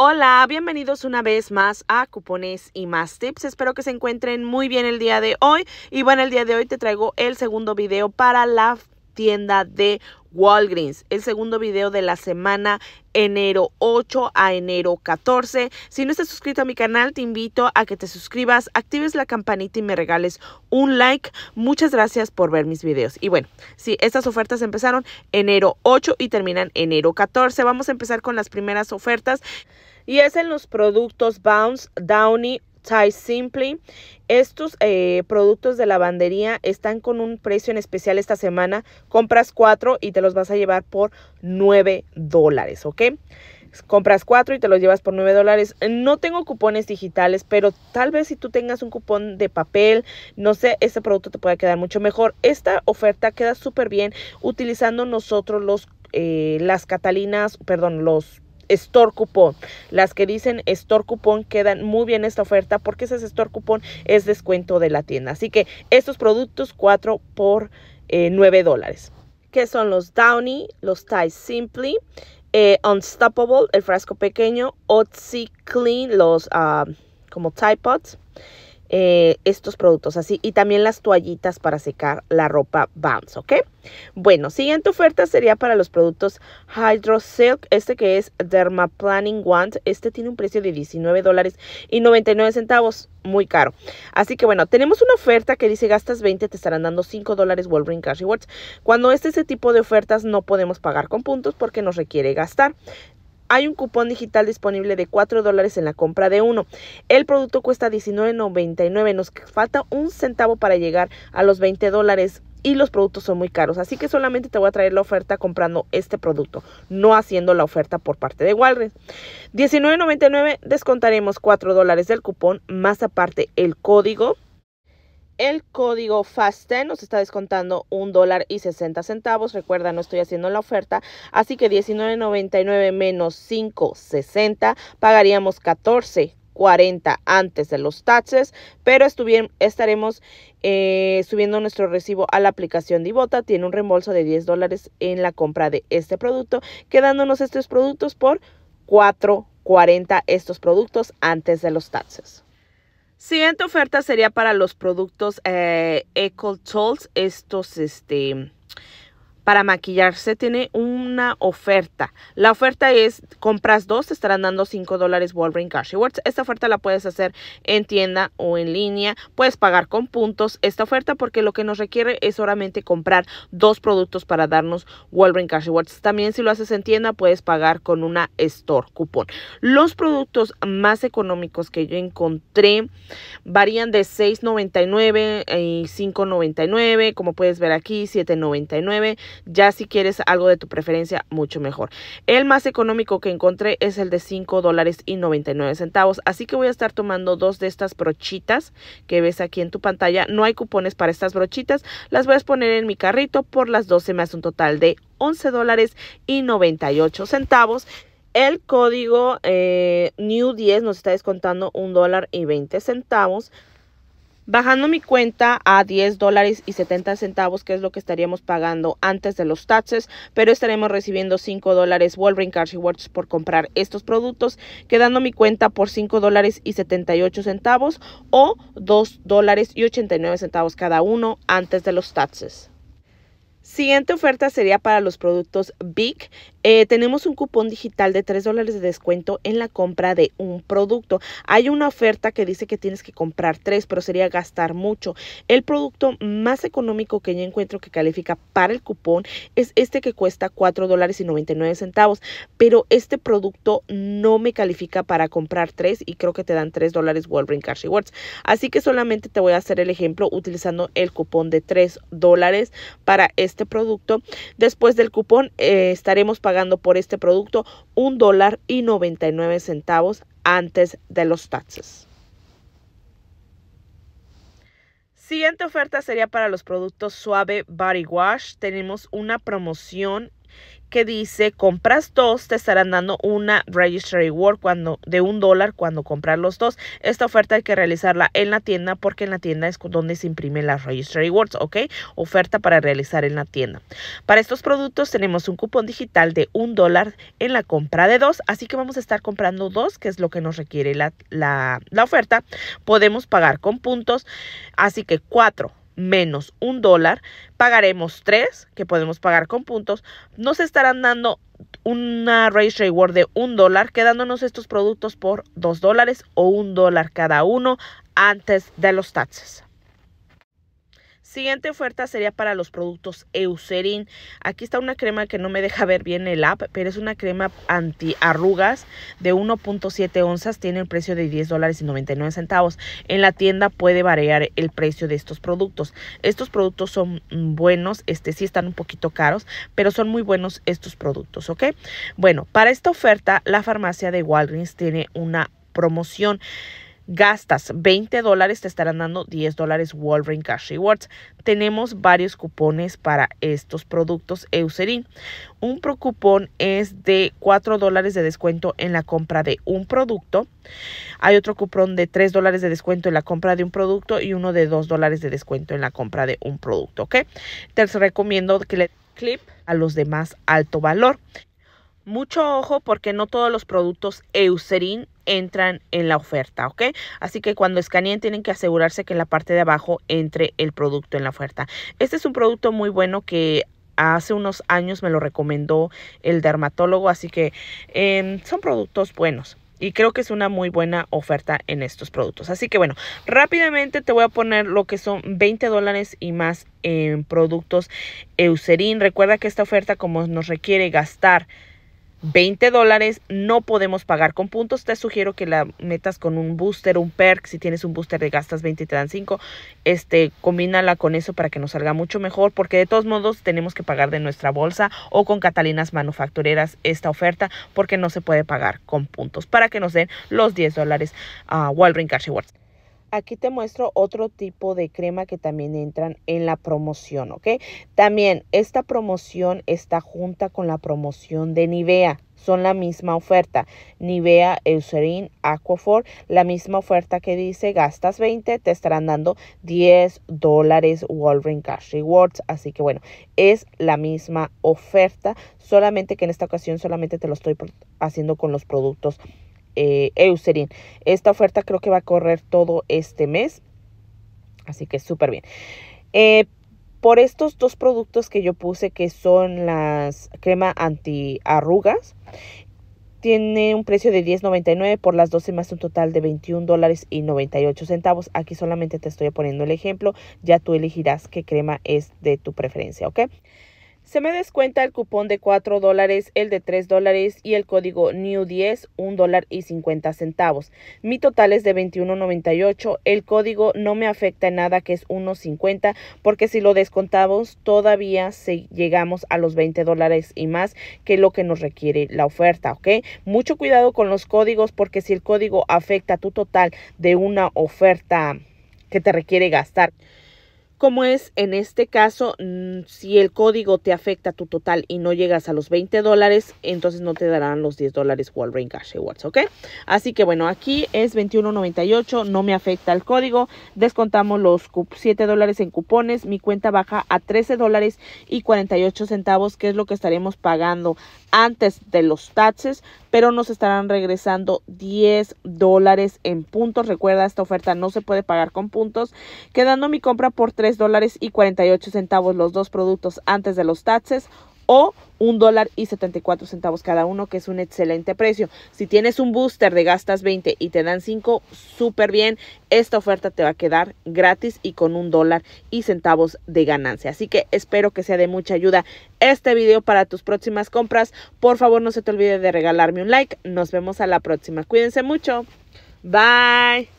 Hola, bienvenidos una vez más a Cupones y más tips. Espero que se encuentren muy bien el día de hoy. Y bueno, el día de hoy te traigo el segundo video para la tienda de Walgreens, el segundo video de la semana enero 8 a enero 14. Si no estás suscrito a mi canal, te invito a que te suscribas, actives la campanita y me regales un like. Muchas gracias por ver mis videos. Y bueno, si sí, estas ofertas empezaron enero 8 y terminan enero 14. Vamos a empezar con las primeras ofertas y es en los productos Bounce, Downy, Tie Simply. Estos eh, productos de lavandería están con un precio en especial esta semana. Compras cuatro y te los vas a llevar por 9 dólares, ¿ok? compras cuatro y te los llevas por 9 dólares. No tengo cupones digitales, pero tal vez si tú tengas un cupón de papel, no sé, este producto te puede quedar mucho mejor. Esta oferta queda súper bien utilizando nosotros los, eh, las Catalinas, perdón, los store cupón. Las que dicen store cupón quedan muy bien esta oferta porque ese store cupón es descuento de la tienda. Así que estos productos 4 por 9 eh, dólares. Que son los Downy, los Thai Simply, eh, Unstoppable, el frasco pequeño, Otzi Clean, los ah, como Tide Pods. Eh, estos productos así y también las toallitas para secar la ropa Bounce, ¿ok? Bueno, siguiente oferta sería para los productos Hydro Silk, este que es Derma Planning Wand, este tiene un precio de 19 dólares y 99 centavos, muy caro. Así que bueno, tenemos una oferta que dice gastas 20, te estarán dando 5 dólares Wolverine Cash Rewards. Cuando es ese tipo de ofertas no podemos pagar con puntos porque nos requiere gastar. Hay un cupón digital disponible de 4 dólares en la compra de uno. El producto cuesta $19.99. Nos falta un centavo para llegar a los 20 dólares y los productos son muy caros. Así que solamente te voy a traer la oferta comprando este producto, no haciendo la oferta por parte de Walgreens. $19.99 descontaremos 4 dólares del cupón, más aparte el código el código FASTEN nos está descontando un dólar y 60 centavos. Recuerda, no estoy haciendo la oferta. Así que 19.99 menos 5.60 pagaríamos 14.40 antes de los taxes, pero estaremos eh, subiendo nuestro recibo a la aplicación Divota. Tiene un reembolso de 10 dólares en la compra de este producto, quedándonos estos productos por 4.40 estos productos antes de los taxes. Siguiente oferta sería para los productos eh, Eco Tools. Estos, este para maquillarse tiene una oferta. La oferta es, compras dos, te estarán dando 5 dólares Wolverine Cash Rewards. Esta oferta la puedes hacer en tienda o en línea. Puedes pagar con puntos esta oferta porque lo que nos requiere es solamente comprar dos productos para darnos Wolverine Cash Rewards. También si lo haces en tienda puedes pagar con una store cupón. Los productos más económicos que yo encontré varían de 6.99 y 5.99, como puedes ver aquí, 7.99. Ya si quieres algo de tu preferencia, mucho mejor. El más económico que encontré es el de $5.99. dólares y centavos. Así que voy a estar tomando dos de estas brochitas que ves aquí en tu pantalla. No hay cupones para estas brochitas. Las voy a poner en mi carrito. Por las 12 me hace un total de 11 dólares y 98 centavos. El código eh, New 10 nos está descontando un dólar y centavos bajando mi cuenta a 10 y 70 centavos, que es lo que estaríamos pagando antes de los taxes, pero estaremos recibiendo 5 Wolverine Cash por comprar estos productos, quedando mi cuenta por 5 y 78 centavos o 2 y 89 centavos cada uno antes de los taxes. Siguiente oferta sería para los productos Big. Eh, tenemos un cupón digital de 3 dólares de descuento en la compra de un producto. Hay una oferta que dice que tienes que comprar 3, pero sería gastar mucho. El producto más económico que yo encuentro que califica para el cupón es este que cuesta 4 dólares y 99 centavos, pero este producto no me califica para comprar 3 y creo que te dan 3 dólares Wolverine Cash Rewards. Así que solamente te voy a hacer el ejemplo utilizando el cupón de 3 dólares para este producto. Después del cupón eh, estaremos pagando por este producto un dólar y 99 centavos antes de los taxes. Siguiente oferta sería para los productos Suave Body Wash. Tenemos una promoción que dice compras dos te estarán dando una registry reward cuando de un dólar cuando compras los dos esta oferta hay que realizarla en la tienda porque en la tienda es donde se imprimen las registry rewards ok oferta para realizar en la tienda para estos productos tenemos un cupón digital de un dólar en la compra de dos así que vamos a estar comprando dos que es lo que nos requiere la, la, la oferta podemos pagar con puntos así que cuatro menos un dólar, pagaremos tres, que podemos pagar con puntos, nos estarán dando una race reward de un dólar, quedándonos estos productos por dos dólares o un dólar cada uno antes de los taxes. Siguiente oferta sería para los productos Eucerin. Aquí está una crema que no me deja ver bien el app, pero es una crema antiarrugas de 1.7 onzas. Tiene un precio de $10.99, dólares y centavos. En la tienda puede variar el precio de estos productos. Estos productos son buenos, este sí están un poquito caros, pero son muy buenos estos productos, ¿ok? Bueno, para esta oferta la farmacia de Walgreens tiene una promoción gastas 20 dólares, te estarán dando 10 dólares Wolverine Cash Rewards. Tenemos varios cupones para estos productos Eucerin. Un pro cupón es de 4 dólares de descuento en la compra de un producto. Hay otro cupón de 3 dólares de descuento en la compra de un producto y uno de 2 dólares de descuento en la compra de un producto. Te recomiendo que le clip a los demás alto valor. Mucho ojo porque no todos los productos Eucerin entran en la oferta, ¿ok? Así que cuando escaneen tienen que asegurarse que en la parte de abajo entre el producto en la oferta. Este es un producto muy bueno que hace unos años me lo recomendó el dermatólogo, así que em, son productos buenos. Y creo que es una muy buena oferta en estos productos. Así que bueno, rápidamente te voy a poner lo que son 20 dólares y más en productos Eucerin. Recuerda que esta oferta como nos requiere gastar 20 dólares, no podemos pagar con puntos. Te sugiero que la metas con un booster, un perk. Si tienes un booster de gastas 20 te dan 5. Este, combínala con eso para que nos salga mucho mejor, porque de todos modos tenemos que pagar de nuestra bolsa o con Catalinas Manufactureras esta oferta, porque no se puede pagar con puntos para que nos den los 10 dólares a Walgreens Cash aquí te muestro otro tipo de crema que también entran en la promoción, ¿ok? También esta promoción está junta con la promoción de Nivea. Son la misma oferta. Nivea, Eucerin, Aquaphor, La misma oferta que dice gastas 20, te estarán dando 10 dólares Walgreens Cash Rewards. Así que bueno, es la misma oferta. Solamente que en esta ocasión solamente te lo estoy haciendo con los productos eh, Esta oferta creo que va a correr todo este mes. Así que súper bien. Eh, por estos dos productos que yo puse, que son las crema anti arrugas tiene un precio de 10.99 por las 12 más un total de 21 dólares y 98 centavos. Aquí solamente te estoy poniendo el ejemplo, ya tú elegirás qué crema es de tu preferencia, ¿ok? Se me descuenta el cupón de 4 dólares, el de 3 dólares y el código NEW10, 1 dólar y 50 centavos. Mi total es de 21.98. El código no me afecta en nada que es 1.50 porque si lo descontamos todavía llegamos a los 20 dólares y más que lo que nos requiere la oferta, ¿ok? Mucho cuidado con los códigos porque si el código afecta tu total de una oferta que te requiere gastar como es en este caso, mm, si el código te afecta tu total y no llegas a los 20 dólares, entonces no te darán los 10 dólares Walgreens Cash Awards, ¿ok? Así que bueno, aquí es 21.98, no me afecta el código, descontamos los 7 dólares en cupones, mi cuenta baja a 13 dólares y 48 centavos, que es lo que estaremos pagando antes de los taxes pero nos estarán regresando 10 dólares en puntos. Recuerda, esta oferta no se puede pagar con puntos, quedando mi compra por 3 dólares y 48 centavos los dos productos antes de los taxes o un dólar y 74 centavos cada uno, que es un excelente precio. Si tienes un booster de gastas 20 y te dan 5, súper bien. Esta oferta te va a quedar gratis y con un dólar y centavos de ganancia. Así que espero que sea de mucha ayuda este video para tus próximas compras. Por favor, no se te olvide de regalarme un like. Nos vemos a la próxima. Cuídense mucho. Bye.